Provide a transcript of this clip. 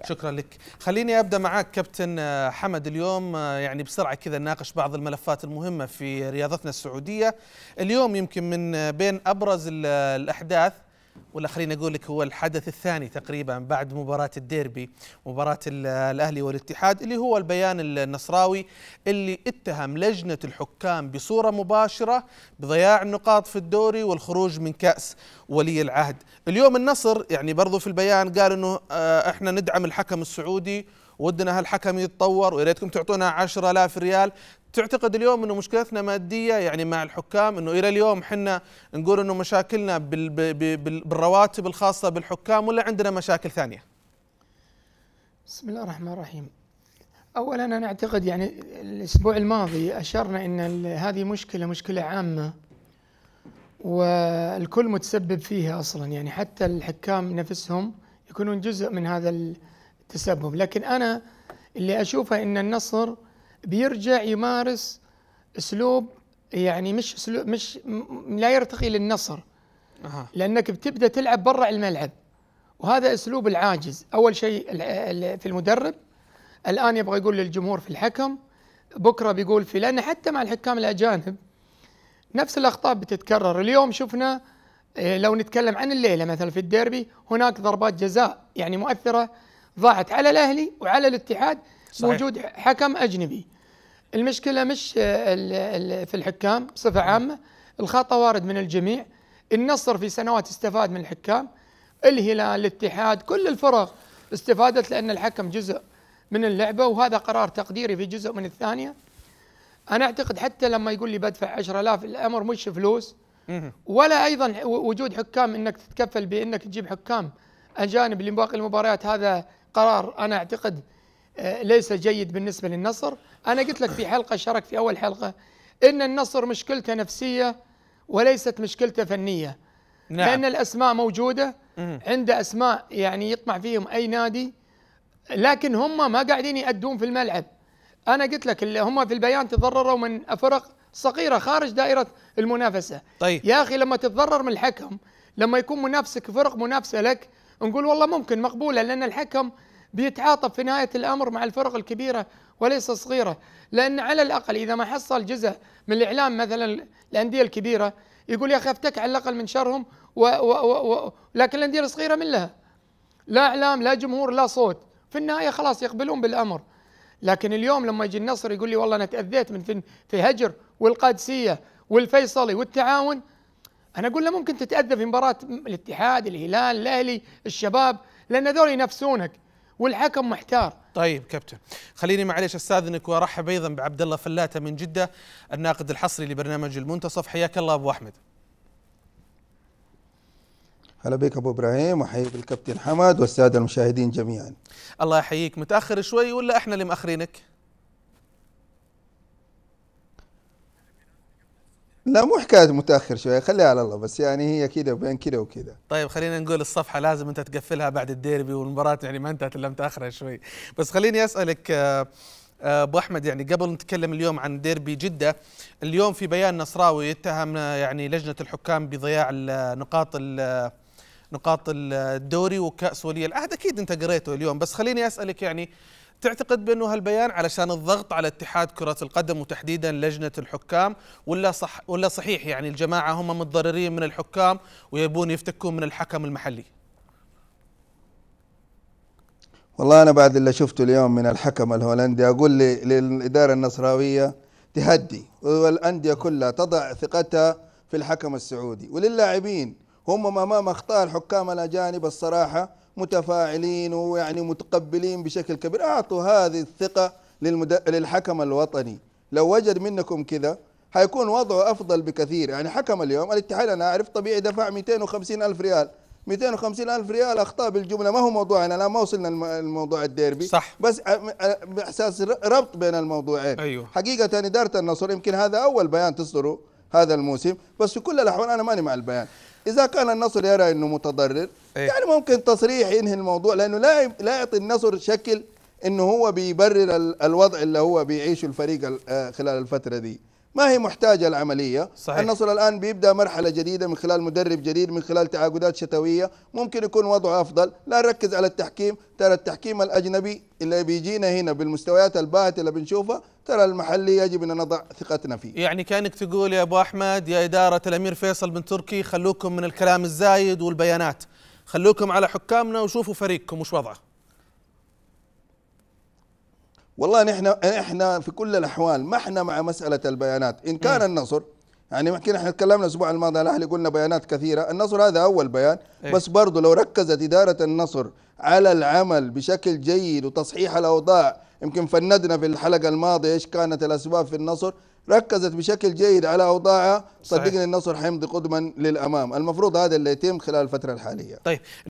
يعني. شكرا لك خليني ابدا معك كابتن آه، حمد اليوم آه، يعني بسرعه كذا نناقش بعض الملفات المهمه في رياضتنا السعوديه اليوم يمكن من آه، بين ابرز الاحداث ولا خليني اقول لك هو الحدث الثاني تقريبا بعد مباراه الديربي مباراه الاهلي والاتحاد اللي هو البيان النصراوي اللي اتهم لجنه الحكام بصوره مباشره بضياع النقاط في الدوري والخروج من كاس ولي العهد اليوم النصر يعني برضو في البيان قال انه آه، احنا ندعم الحكم السعودي ودنا هالحكم يتطور ويا ريتكم تعطونا 10000 ريال تعتقد اليوم انه مشكلتنا ماديه يعني مع الحكام انه الى اليوم احنا نقول انه مشاكلنا بالرواتب الخاصه بالحكام ولا عندنا مشاكل ثانيه؟ بسم الله الرحمن الرحيم. اولا انا اعتقد يعني الاسبوع الماضي اشرنا ان هذه مشكله مشكله عامه والكل متسبب فيها اصلا يعني حتى الحكام نفسهم يكونون جزء من هذا التسبب لكن انا اللي اشوفه ان النصر بيرجع يمارس اسلوب يعني مش اسلوب مش لا يرتقي للنصر أه. لانك بتبدا تلعب برا الملعب وهذا اسلوب العاجز اول شيء في المدرب الان يبغى يقول للجمهور في الحكم بكره بيقول في لان حتى مع الحكام الاجانب نفس الاخطاء بتتكرر اليوم شفنا آه، لو نتكلم عن الليله مثلا في الديربي هناك ضربات جزاء يعني مؤثره ضاعت على الاهلي وعلى الاتحاد صحيح. وجود حكم اجنبي المشكله مش آه، في الحكام بصفه عامه الخطا وارد من الجميع النصر في سنوات استفاد من الحكام الهلال الاتحاد كل الفرق استفادت لان الحكم جزء من اللعبه وهذا قرار تقديري في جزء من الثانيه انا اعتقد حتى لما يقول لي بدفع 10000 الامر مش فلوس ولا ايضا وجود حكام انك تتكفل بانك تجيب حكام اجانب لباقي المباريات هذا قرار انا اعتقد آه، ليس جيد بالنسبة للنصر أنا قلت لك في حلقة شارك في أول حلقة إن النصر مشكلته نفسية وليست مشكلته فنية نعم. لأن الأسماء موجودة عنده أسماء يعني يطمع فيهم أي نادي لكن هم ما قاعدين يأدون في الملعب أنا قلت لك اللي هم في البيان تضرروا من فرق صغيرة خارج دائرة المنافسة طيب. يا أخي لما تتضرر من الحكم لما يكون منافسك فرق منافسة لك نقول والله ممكن مقبولة لأن الحكم بيتعاطف في نهاية الأمر مع الفرق الكبيرة وليس الصغيرة لأن على الأقل إذا ما حصل جزء من الإعلام مثلا الأندية الكبيرة يقول يا أخي أفتك على الأقل من شرهم و و و و لكن الأندية الصغيرة من لها لا إعلام لا جمهور لا صوت في النهاية خلاص يقبلون بالأمر لكن اليوم لما يجي النصر يقول لي والله أنا تأذيت من في, في هجر والقادسية والفيصلي والتعاون انا اقول له ممكن تتاذى في مباراه الاتحاد الهلال الاهلي الشباب لان هذول ينافسونك والحكم محتار طيب كابتن خليني معلش استاذنك وارحب ايضا بعبد الله فلاته من جده الناقد الحصري لبرنامج المنتصف حياك الله ابو احمد هلا بك ابو ابراهيم وحي الكابتن حمد والساده المشاهدين جميعا الله يحييك متاخر شوي ولا احنا اللي مأخرينك لا مو حكايه متاخر شويه خليها على الله بس يعني هي كذا وبين كذا وكذا طيب خلينا نقول الصفحه لازم انت تقفلها بعد الديربي والمباراه يعني ما انتهت الا متاخره شوي بس خليني اسالك آه، آه، ابو احمد يعني قبل نتكلم اليوم عن ديربي جده اليوم في بيان نصراوي اتهم آه، يعني لجنه الحكام بضياع النقاط نقاط الدوري وكأس ولي العهد أكيد أنت قريته اليوم بس خليني أسألك يعني تعتقد بأنه هالبيان علشان الضغط على اتحاد كرة القدم وتحديدا لجنة الحكام ولا صح ولا صحيح يعني الجماعة هم متضررين من الحكام ويبون يفتكون من الحكم المحلي والله أنا بعد اللي شفته اليوم من الحكم الهولندي أقول للإدارة النصراوية تهدي والأندية كلها تضع ثقتها في الحكم السعودي وللاعبين هم امام اخطاء الحكام الاجانب الصراحه متفاعلين ويعني متقبلين بشكل كبير اعطوا هذه الثقه للمد... للحكم الوطني لو وجد منكم كذا حيكون وضعه افضل بكثير يعني حكم اليوم الاتحاد انا اعرف طبيعي دفع 250 الف ريال 250 الف ريال اخطاء بالجمله ما هو موضوعنا لا ما وصلنا الموضوع الديربي صح بس باحساس ربط بين الموضوعين أيوه. حقيقه اداره النصر يمكن هذا اول بيان تصدره هذا الموسم بس في كل الاحوال انا ماني مع البيان اذا كان النصر يرى انه متضرر إيه؟ يعني ممكن تصريح ينهي الموضوع لانه لا لا يعطي النصر شكل انه هو بيبرر الوضع اللي هو بيعيشه الفريق آه، خلال الفتره دي ما هي محتاجه العمليه صحيح. النصر الان بيبدا مرحله جديده من خلال مدرب جديد من خلال تعاقدات شتويه ممكن يكون وضعه افضل لا نركز على التحكيم ترى التحكيم الاجنبي اللي بيجينا هنا بالمستويات الباهته اللي بنشوفها ترى المحلي يجب ان نضع ثقتنا فيه يعني كانك تقول يا ابو احمد يا اداره الامير فيصل بن تركي خلوكم من الكلام الزايد والبيانات خلوكم على حكامنا وشوفوا فريقكم وش وضعه والله نحن احنا في كل الاحوال ما احنا مع مساله البيانات ان كان النصر يعني يمكن احنا تكلمنا الاسبوع الماضي الاهلي قلنا بيانات كثيره النصر هذا اول بيان إيه. بس برضه لو ركزت اداره النصر على العمل بشكل جيد وتصحيح الاوضاع يمكن فندنا في الحلقه الماضيه ايش كانت الاسباب في النصر ركزت بشكل جيد على اوضاعها صدقني النصر حيمضي قدما للامام المفروض هذا اللي يتم خلال الفتره الحاليه طيب